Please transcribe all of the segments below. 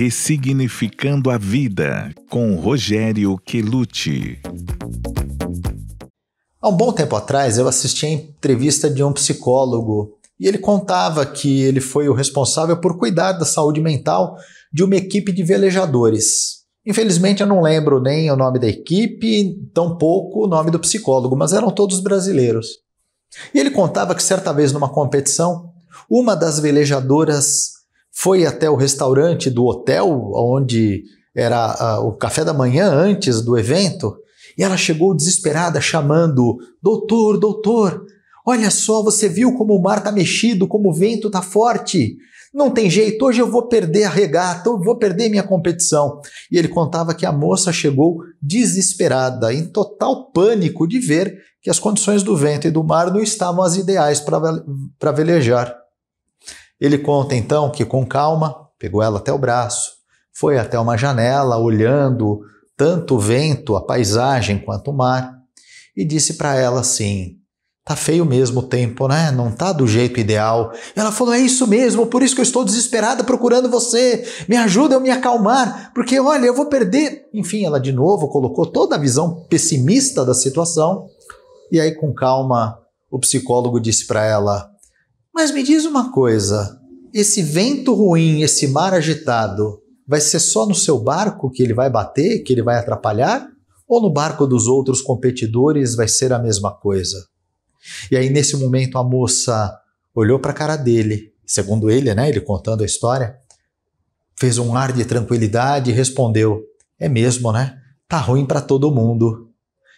Ressignificando a Vida, com Rogério Quelucci. Há um bom tempo atrás, eu assisti a entrevista de um psicólogo e ele contava que ele foi o responsável por cuidar da saúde mental de uma equipe de velejadores. Infelizmente, eu não lembro nem o nome da equipe, tampouco o nome do psicólogo, mas eram todos brasileiros. E ele contava que certa vez numa competição, uma das velejadoras foi até o restaurante do hotel, onde era uh, o café da manhã antes do evento, e ela chegou desesperada chamando: Doutor, doutor, olha só, você viu como o mar está mexido, como o vento está forte. Não tem jeito, hoje eu vou perder a regata, eu vou perder minha competição. E ele contava que a moça chegou desesperada, em total pânico de ver que as condições do vento e do mar não estavam as ideais para velejar. Ele conta então que, com calma, pegou ela até o braço, foi até uma janela, olhando tanto o vento, a paisagem quanto o mar, e disse para ela assim: Tá feio mesmo o tempo, né? Não tá do jeito ideal. Ela falou: É isso mesmo, por isso que eu estou desesperada procurando você. Me ajuda a me acalmar, porque olha, eu vou perder. Enfim, ela de novo colocou toda a visão pessimista da situação. E aí, com calma, o psicólogo disse para ela: mas me diz uma coisa: esse vento ruim, esse mar agitado, vai ser só no seu barco que ele vai bater, que ele vai atrapalhar? Ou no barco dos outros competidores vai ser a mesma coisa? E aí, nesse momento, a moça olhou para a cara dele, segundo ele, né? Ele contando a história, fez um ar de tranquilidade e respondeu: É mesmo, né? Tá ruim para todo mundo.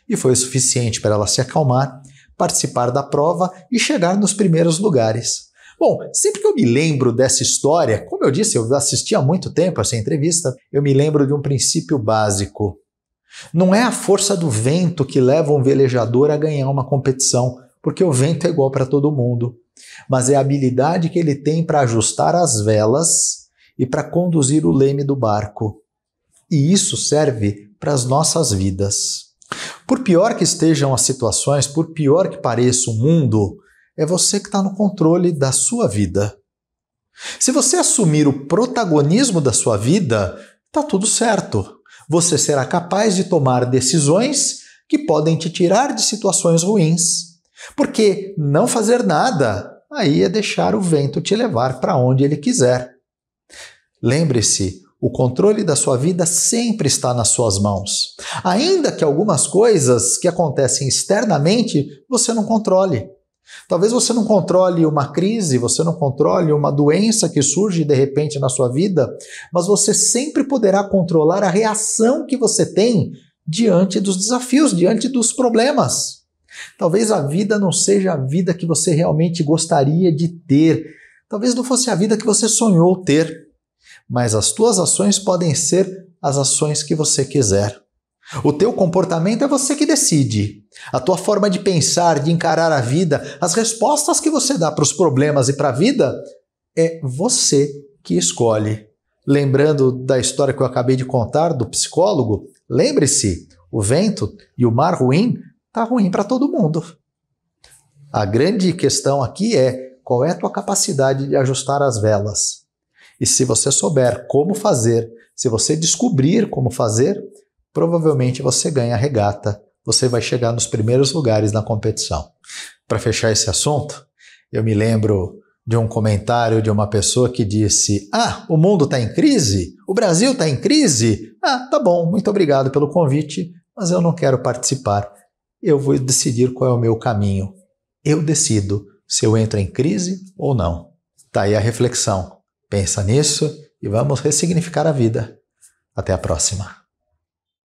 E foi o suficiente para ela se acalmar participar da prova e chegar nos primeiros lugares. Bom, sempre que eu me lembro dessa história, como eu disse, eu assisti há muito tempo essa entrevista, eu me lembro de um princípio básico. Não é a força do vento que leva um velejador a ganhar uma competição, porque o vento é igual para todo mundo, mas é a habilidade que ele tem para ajustar as velas e para conduzir o leme do barco. E isso serve para as nossas vidas. Por pior que estejam as situações, por pior que pareça o mundo, é você que está no controle da sua vida. Se você assumir o protagonismo da sua vida, está tudo certo. Você será capaz de tomar decisões que podem te tirar de situações ruins. Porque não fazer nada aí é deixar o vento te levar para onde ele quiser. Lembre-se, o controle da sua vida sempre está nas suas mãos. Ainda que algumas coisas que acontecem externamente você não controle. Talvez você não controle uma crise, você não controle uma doença que surge de repente na sua vida, mas você sempre poderá controlar a reação que você tem diante dos desafios, diante dos problemas. Talvez a vida não seja a vida que você realmente gostaria de ter. Talvez não fosse a vida que você sonhou ter mas as tuas ações podem ser as ações que você quiser. O teu comportamento é você que decide. A tua forma de pensar, de encarar a vida, as respostas que você dá para os problemas e para a vida, é você que escolhe. Lembrando da história que eu acabei de contar do psicólogo, lembre-se: o vento e o mar ruim tá ruim para todo mundo. A grande questão aqui é qual é a tua capacidade de ajustar as velas. E se você souber como fazer, se você descobrir como fazer, provavelmente você ganha a regata. Você vai chegar nos primeiros lugares na competição. Para fechar esse assunto, eu me lembro de um comentário de uma pessoa que disse: Ah, o mundo está em crise? O Brasil está em crise? Ah, tá bom, muito obrigado pelo convite, mas eu não quero participar. Eu vou decidir qual é o meu caminho. Eu decido se eu entro em crise ou não. Tá aí a reflexão. Pensa nisso e vamos ressignificar a vida. Até a próxima.